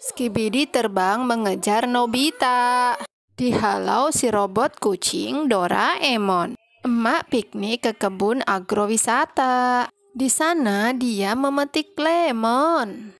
Skibidi terbang mengejar Nobita. Dihalau si robot kucing Doraemon. Emak piknik ke kebun agrowisata. Di sana dia memetik lemon.